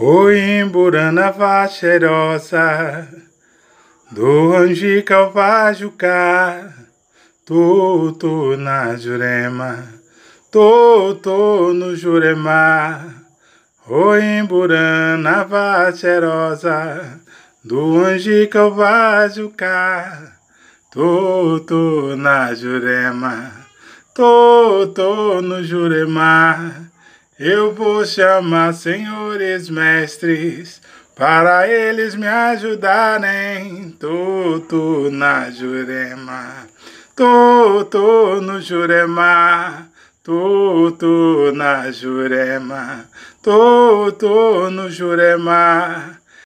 O imburana vacherosa do Anjica ao Vajucá, Tutu na Jurema, Tutu no Jurema. o imburana vacherosa do Anjica ao Vajucá, Tutu na Jurema, Tutu no Jurema. Eu vou chamar senhores mestres para eles me ajudarem. Tudo na Jurema, tudo no Jurema, tudo na Jurema, tudo no Jurema.